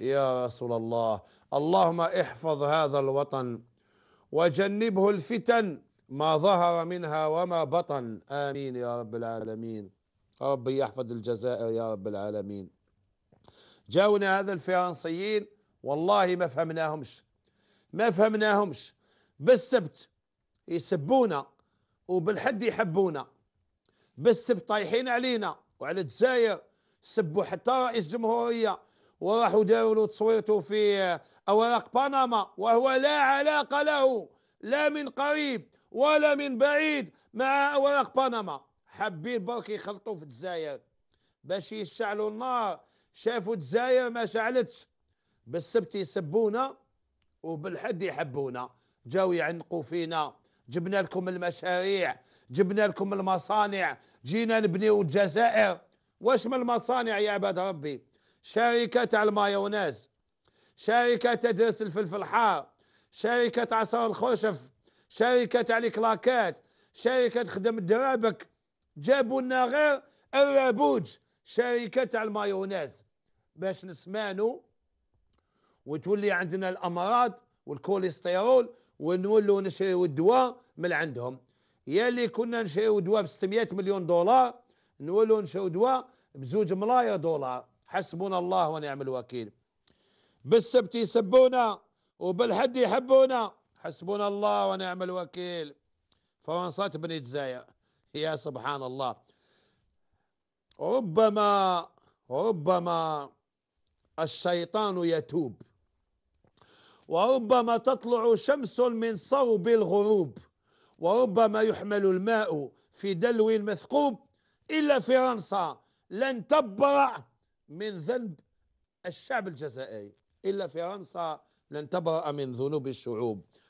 يا رسول الله اللهم احفظ هذا الوطن وجنبه الفتن ما ظهر منها وما بطن امين يا رب العالمين ربي يحفظ الجزائر يا رب العالمين جاونا هذا الفرنسيين والله ما فهمناهمش ما فهمناهمش بالسبت يسبونا وبالحد يحبونا بالسبت طايحين علينا وعلى الجزائر سبوا حتى رئيس جمهوريه وراحوا داروا له تصويته في اوراق بنما وهو لا علاقه له لا من قريب ولا من بعيد مع اوراق بنما حابين برك يخلطوا في الجزائر باش يشعلوا النار شافوا الجزائر ما شعلتش بالسبت يسبونا وبالحد يحبونا جاو يعنقوا فينا جبنا لكم المشاريع جبنا لكم المصانع جينا نبنيو الجزائر واش من المصانع يا عباد ربي شركة المايونيز شركة تدرس الفلفل الحار شركة عصير الخرشف شركة الكلاكات شركة خدم الدرابك جابوا لنا غير الرابوج شركة تاع المايونيز باش نسمانو وتولي عندنا الامراض والكوليسترول ونولوا نشريو الدواء من عندهم يا اللي كنا نشريو دواء ب 600 مليون دولار نولوا نشريو دواء بزوج ملايير دولار حسبنا الله ونعم الوكيل بالسبت يسبونا وبالحد يحبونا حسبنا الله ونعم الوكيل فوانصات بني تزايا يا سبحان الله ربما ربما الشيطان يتوب وربما تطلع شمس من صوب الغروب وربما يحمل الماء في دلو مثقوب إلا فرنسا لن تبرع من ذنب الشعب الجزائري إلا فرنسا لن تبرأ من ذنوب الشعوب